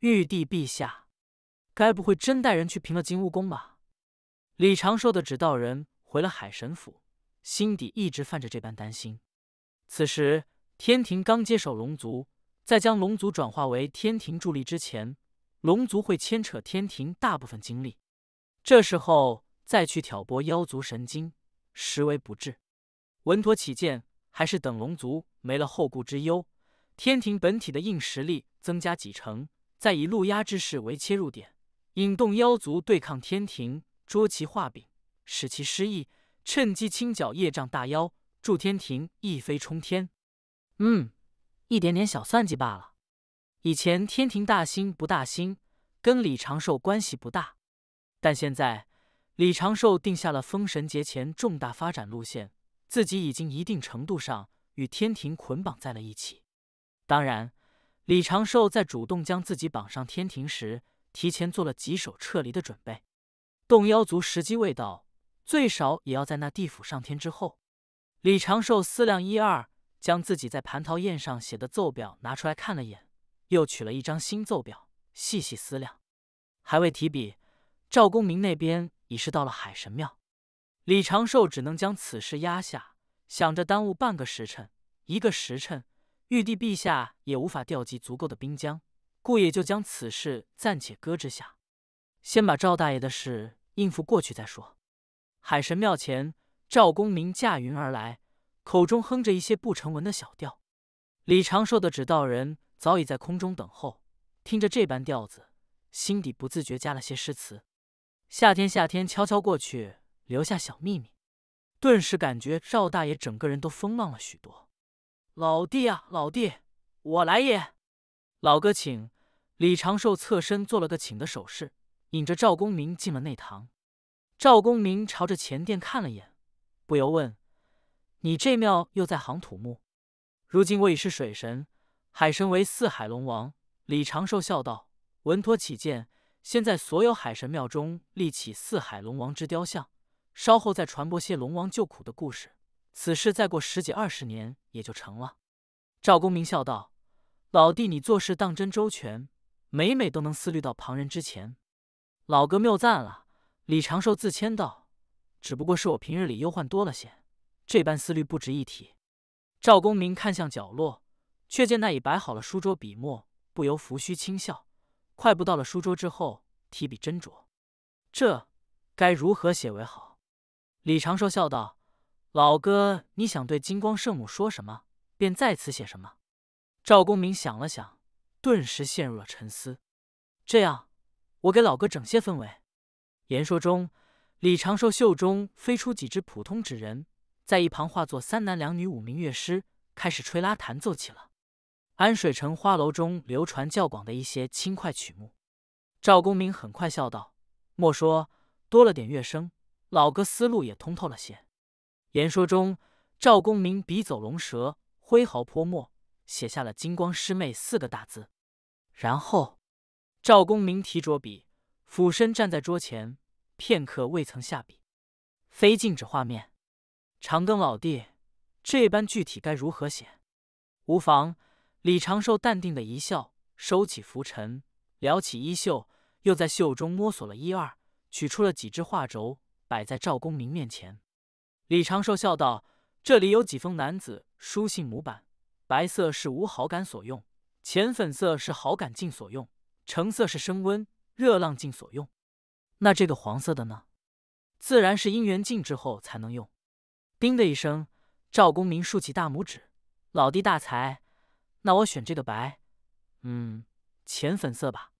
玉帝陛下，该不会真带人去平了金乌宫吧？李长寿的指道人回了海神府，心底一直泛着这般担心。此时天庭刚接手龙族，在将龙族转化为天庭助力之前，龙族会牵扯天庭大部分精力。这时候再去挑拨妖族神经，实为不智。稳妥起见，还是等龙族没了后顾之忧，天庭本体的硬实力增加几成。再以陆压之势为切入点，引动妖族对抗天庭，捉其画饼，使其失意，趁机清剿业障大妖，助天庭一飞冲天。嗯，一点点小算计罢了。以前天庭大兴不大兴，跟李长寿关系不大，但现在李长寿定下了封神节前重大发展路线，自己已经一定程度上与天庭捆绑在了一起。当然。李长寿在主动将自己绑上天庭时，提前做了几手撤离的准备。洞妖族时机未到，最少也要在那地府上天之后。李长寿思量一二，将自己在蟠桃宴上写的奏表拿出来看了眼，又取了一张新奏表，细细思量。还未提笔，赵公明那边已是到了海神庙。李长寿只能将此事压下，想着耽误半个时辰，一个时辰。玉帝陛下也无法调集足够的兵将，故也就将此事暂且搁置下，先把赵大爷的事应付过去再说。海神庙前，赵公明驾云而来，口中哼着一些不成文的小调。李长寿的指道人早已在空中等候，听着这般调子，心底不自觉加了些诗词：“夏天，夏天悄悄过去，留下小秘密。”顿时感觉赵大爷整个人都风浪了许多。老弟啊，老弟，我来也。老哥，请。李长寿侧身做了个请的手势，引着赵公明进了内堂。赵公明朝着前殿看了眼，不由问：“你这庙又在行土木？如今我已是水神，海神为四海龙王。”李长寿笑道：“稳妥起见，先在所有海神庙中立起四海龙王之雕像，稍后再传播些龙王救苦的故事。”此事再过十几二十年也就成了。赵公明笑道：“老弟，你做事当真周全，每每都能思虑到旁人之前。”老哥谬赞了。李长寿自谦道：“只不过是我平日里忧患多了些，这般思虑不值一提。”赵公明看向角落，却见那已摆好了书桌、笔墨，不由拂须轻笑，快步到了书桌之后，提笔斟酌：“这该如何写为好？”李长寿笑道。老哥，你想对金光圣母说什么，便在此写什么。赵公明想了想，顿时陷入了沉思。这样，我给老哥整些氛围。言说中，李长寿袖中飞出几只普通纸人，在一旁化作三男两女五名乐师，开始吹拉弹奏起了安水城花楼中流传较广的一些轻快曲目。赵公明很快笑道：“莫说，多了点乐声，老哥思路也通透了些。”言说中，赵公明笔走龙蛇，挥毫泼墨，写下了“金光师妹”四个大字。然后，赵公明提着笔，俯身站在桌前，片刻未曾下笔。非静止画面。长庚老弟，这般具体该如何写？无妨。李长寿淡定的一笑，收起拂尘，撩起衣袖，又在袖中摸索了一二，取出了几支画轴，摆在赵公明面前。李长寿笑道：“这里有几封男子书信模板，白色是无好感所用，浅粉色是好感尽所用，橙色是升温热浪尽所用。那这个黄色的呢？自然是姻缘尽之后才能用。”叮的一声，赵公明竖起大拇指：“老弟大才！那我选这个白，嗯，浅粉色吧。”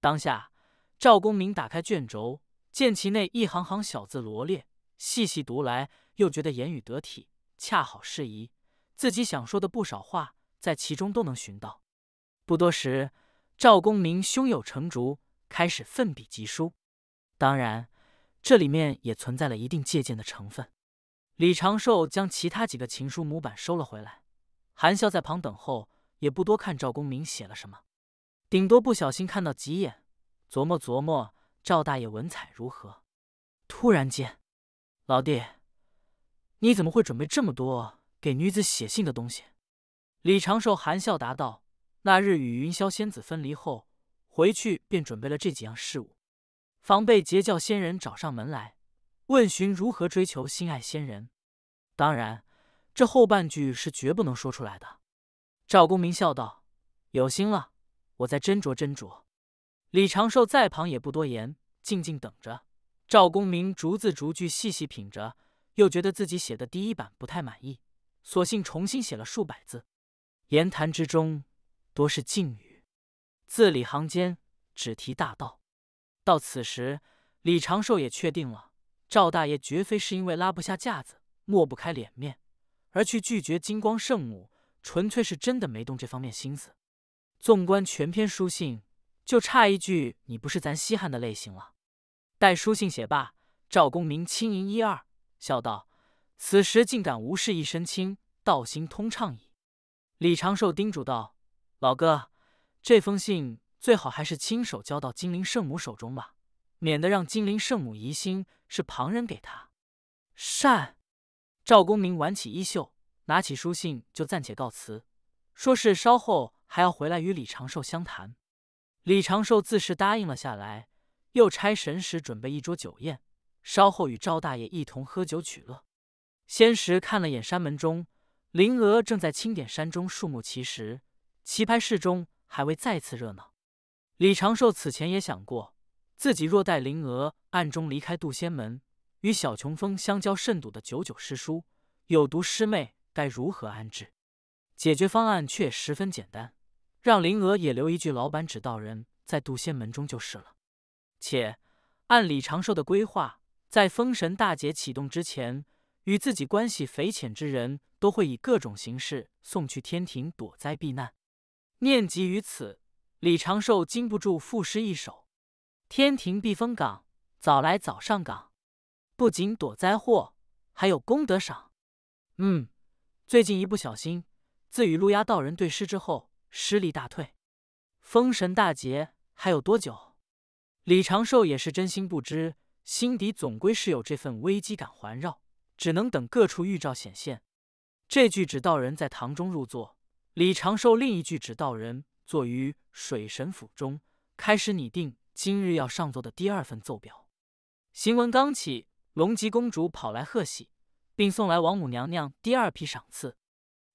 当下，赵公明打开卷轴，见其内一行行小字罗列。细细读来，又觉得言语得体，恰好适宜自己想说的不少话，在其中都能寻到。不多时，赵公明胸有成竹，开始奋笔疾书。当然，这里面也存在了一定借鉴的成分。李长寿将其他几个情书模板收了回来，含笑在旁等候，也不多看赵公明写了什么，顶多不小心看到几眼，琢磨琢磨赵大爷文采如何。突然间。老弟，你怎么会准备这么多给女子写信的东西？李长寿含笑答道：“那日与云霄仙子分离后，回去便准备了这几样事物，防备截教仙人找上门来，问询如何追求心爱仙人。当然，这后半句是绝不能说出来的。”赵公明笑道：“有心了，我再斟酌斟酌。”李长寿在旁也不多言，静静等着。赵公明逐字逐句细细品着，又觉得自己写的第一版不太满意，索性重新写了数百字。言谈之中多是敬语，字里行间只提大道。到此时，李长寿也确定了，赵大爷绝非是因为拉不下架子、抹不开脸面而去拒绝金光圣母，纯粹是真的没动这方面心思。纵观全篇书信，就差一句“你不是咱稀罕的类型”了。待书信写罢，赵公明轻吟一二，笑道：“此时竟敢无事一身轻，道心通畅矣。”李长寿叮嘱道：“老哥，这封信最好还是亲手交到金陵圣母手中吧，免得让金陵圣母疑心是旁人给他。”善。赵公明挽起衣袖，拿起书信，就暂且告辞，说是稍后还要回来与李长寿相谈。李长寿自是答应了下来。又差神使准备一桌酒宴，稍后与赵大爷一同喝酒取乐。仙石看了眼山门中，灵娥正在清点山中树木奇石，棋牌室中还未再次热闹。李长寿此前也想过，自己若带灵娥暗中离开渡仙门，与小琼峰相交甚笃的九九师叔、有毒师妹该如何安置？解决方案却十分简单，让灵娥也留一句“老板指道人”在渡仙门中就是了。且按李长寿的规划，在封神大劫启动之前，与自己关系匪浅之人都会以各种形式送去天庭躲灾避难。念及于此，李长寿禁不住赋诗一首：“天庭避风港，早来早上岗，不仅躲灾祸，还有功德赏。”嗯，最近一不小心自与陆压道人对诗之后，失力大退。封神大劫还有多久？李长寿也是真心不知，心底总归是有这份危机感环绕，只能等各处预兆显现。这句指道人在堂中入座，李长寿另一句指道人坐于水神府中，开始拟定今日要上奏的第二份奏表。行文刚起，龙吉公主跑来贺喜，并送来王母娘娘第二批赏赐。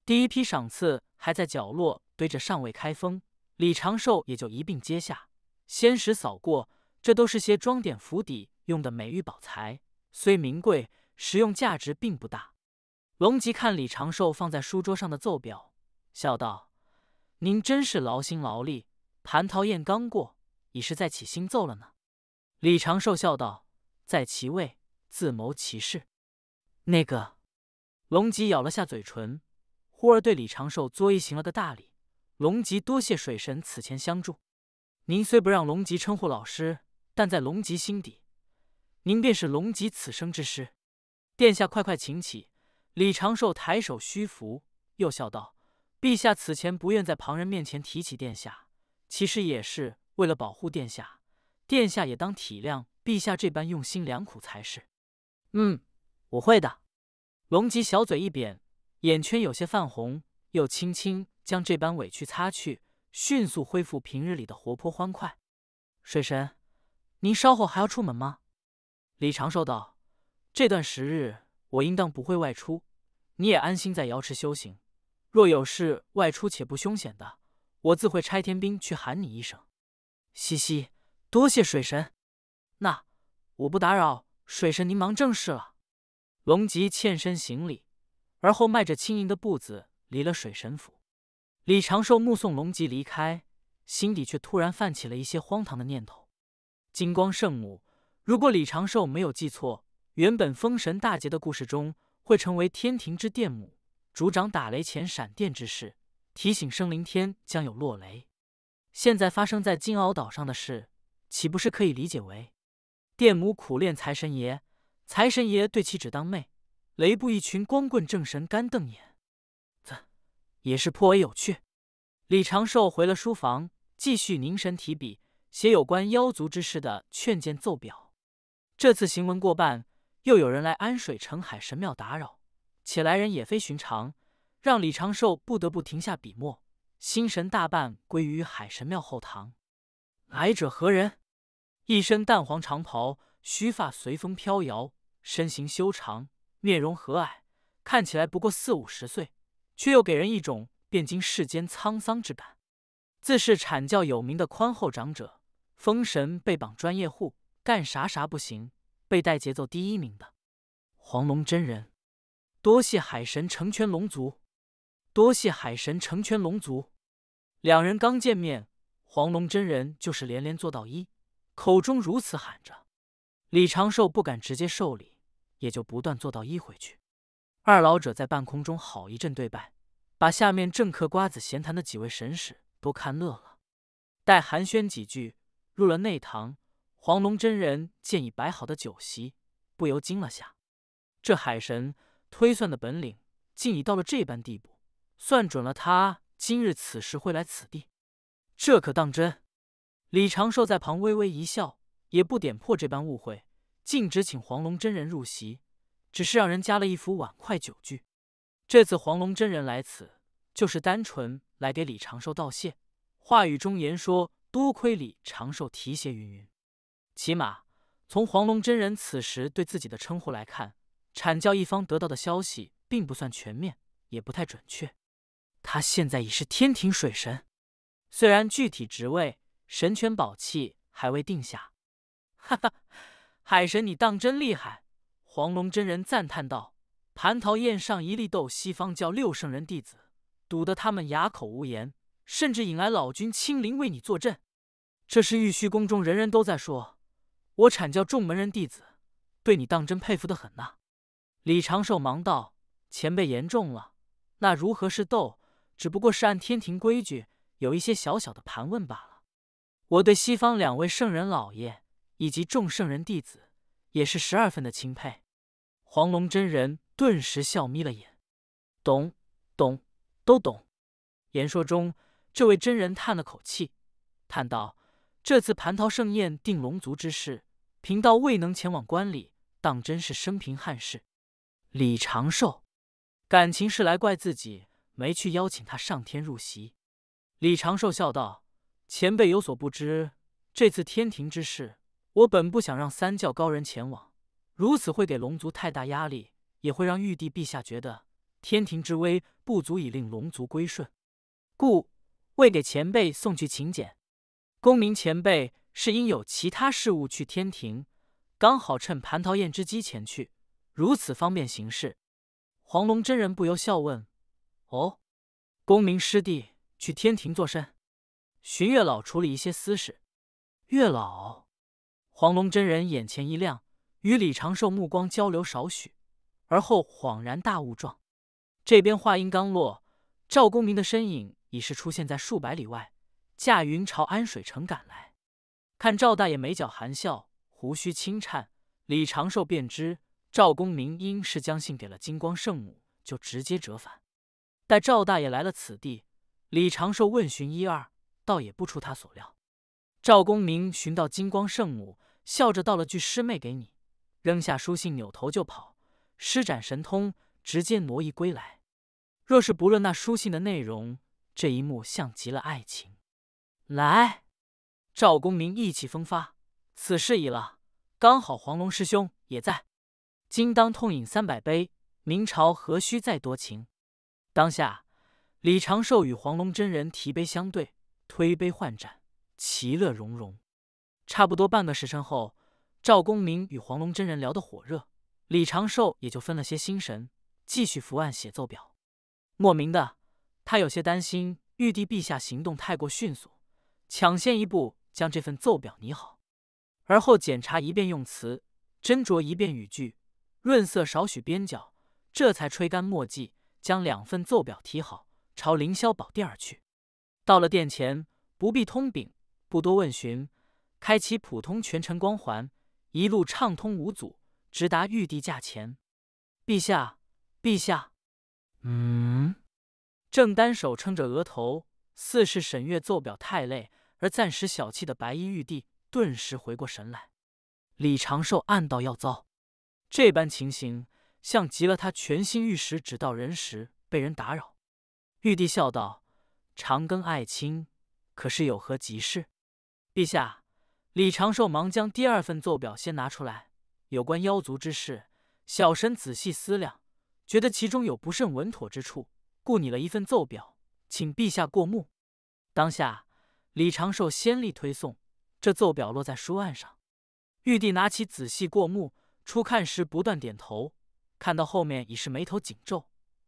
第一批赏赐还在角落堆着，尚未开封，李长寿也就一并接下。仙石扫过。这都是些装点府邸用的美玉宝材，虽名贵，实用价值并不大。龙吉看李长寿放在书桌上的奏表，笑道：“您真是劳心劳力，蟠桃宴刚过，已是在起新奏了呢。”李长寿笑道：“在其位，自谋其事。”那个龙吉咬了下嘴唇，忽而对李长寿作揖，行了个大礼：“龙吉多谢水神此前相助，您虽不让龙吉称呼老师。”但在龙吉心底，您便是龙吉此生之师。殿下，快快请起。李长寿抬手虚扶，又笑道：“陛下此前不愿在旁人面前提起殿下，其实也是为了保护殿下。殿下也当体谅陛下这般用心良苦才是。”嗯，我会的。龙吉小嘴一扁，眼圈有些泛红，又轻轻将这般委屈擦去，迅速恢复平日里的活泼欢快。水神。您稍后还要出门吗？李长寿道：“这段时日我应当不会外出，你也安心在瑶池修行。若有事外出且不凶险的，我自会差天兵去喊你一声。”嘻嘻，多谢水神。那我不打扰水神您忙正事了。龙吉欠身行礼，而后迈着轻盈的步子离了水神府。李长寿目送龙吉离开，心底却突然泛起了一些荒唐的念头。金光圣母，如果李长寿没有记错，原本封神大劫的故事中，会成为天庭之电母，主掌打雷前闪电之事，提醒生灵天将有落雷。现在发生在金鳌岛上的事，岂不是可以理解为，电母苦练财神爷，财神爷对其只当妹，雷部一群光棍正神干瞪眼，啧，也是颇为有趣。李长寿回了书房，继续凝神提笔。写有关妖族之事的劝谏奏表。这次行文过半，又有人来安水城海神庙打扰，且来人也非寻常，让李长寿不得不停下笔墨，心神大半归于海神庙后堂。来者何人？一身淡黄长袍，须发随风飘摇，身形修长，面容和蔼，看起来不过四五十岁，却又给人一种遍经世间沧桑之感。自是阐教有名的宽厚长者。封神被绑专业户，干啥啥不行，被带节奏第一名的黄龙真人。多谢海神成全龙族，多谢海神成全龙族。两人刚见面，黄龙真人就是连连做到一，口中如此喊着。李长寿不敢直接受礼，也就不断做到一回去。二老者在半空中好一阵对拜，把下面正嗑瓜子闲谈的几位神使都看乐了。待寒暄几句。入了内堂，黄龙真人见已摆好的酒席，不由惊了下。这海神推算的本领，竟已到了这般地步，算准了他今日此时会来此地，这可当真？李长寿在旁微微一笑，也不点破这般误会，径直请黄龙真人入席，只是让人加了一副碗筷酒具。这次黄龙真人来此，就是单纯来给李长寿道谢，话语中言说。多亏李长寿提携云云，起码从黄龙真人此时对自己的称呼来看，阐教一方得到的消息并不算全面，也不太准确。他现在已是天庭水神，虽然具体职位、神权宝器还未定下。哈哈，海神你当真厉害！黄龙真人赞叹道：“蟠桃宴上一粒豆，西方教六圣人弟子，堵得他们哑口无言。”甚至引来老君亲临为你坐镇，这是玉虚宫中人人都在说，我阐教众门人弟子对你当真佩服的很呐。李长寿忙道：“前辈言重了，那如何是斗？只不过是按天庭规矩，有一些小小的盘问罢了。我对西方两位圣人老爷以及众圣人弟子，也是十二分的钦佩。”黄龙真人顿时笑眯了眼，懂懂都懂，言说中。这位真人叹了口气，叹道：“这次蟠桃盛宴定龙族之事，贫道未能前往观礼，当真是生平憾事。”李长寿，感情是来怪自己没去邀请他上天入席。李长寿笑道：“前辈有所不知，这次天庭之事，我本不想让三教高人前往，如此会给龙族太大压力，也会让玉帝陛下觉得天庭之威不足以令龙族归顺，故。”为给前辈送去请柬，公明前辈是因有其他事务去天庭，刚好趁蟠桃宴之机前去，如此方便行事。黄龙真人不由笑问：“哦，公明师弟去天庭作甚？”寻月老处理一些私事。月老，黄龙真人眼前一亮，与李长寿目光交流少许，而后恍然大悟状。这边话音刚落，赵公明的身影。已是出现在数百里外，驾云朝安水城赶来。看赵大爷眉角含笑，胡须轻颤，李长寿便知赵公明应是将信给了金光圣母，就直接折返。待赵大爷来了此地，李长寿问询一二，倒也不出他所料。赵公明寻到金光圣母，笑着道了句“师妹，给你”，扔下书信，扭头就跑，施展神通，直接挪移归来。若是不论那书信的内容，这一幕像极了爱情。来，赵公明意气风发，此事已了，刚好黄龙师兄也在，今当痛饮三百杯，明朝何须再多情？当下，李长寿与黄龙真人提杯相对，推杯换盏，其乐融融。差不多半个时辰后，赵公明与黄龙真人聊得火热，李长寿也就分了些心神，继续伏案写奏表。莫名的。他有些担心玉帝陛下行动太过迅速，抢先一步将这份奏表拟好，而后检查一遍用词，斟酌一遍语句，润色少许边角，这才吹干墨迹，将两份奏表提好，朝凌霄宝殿而去。到了殿前，不必通禀，不多问询，开启普通全程光环，一路畅通无阻，直达玉帝驾前。陛下，陛下，嗯。正单手撑着额头，似是沈月奏表太累而暂时小憩的白衣玉帝，顿时回过神来。李长寿暗道要遭，这般情形像极了他全心玉石只到人时被人打扰。玉帝笑道：“长庚爱卿，可是有何急事？”陛下。李长寿忙将第二份奏表先拿出来，有关妖族之事，小神仔细思量，觉得其中有不甚稳妥之处。故拟了一份奏表，请陛下过目。当下，李长寿先力推送，这奏表落在书案上。玉帝拿起仔细过目，初看时不断点头，看到后面已是眉头紧皱，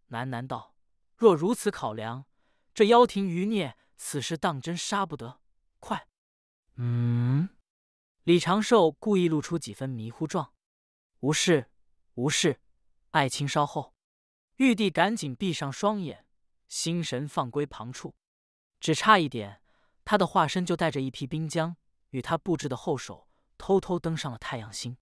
喃喃道：“若如此考量，这妖庭余孽，此时当真杀不得。”快！嗯。李长寿故意露出几分迷糊状：“无事，无事，爱卿稍后。”玉帝赶紧闭上双眼，心神放归旁处，只差一点，他的化身就带着一批兵将，与他布置的后手，偷偷登上了太阳星。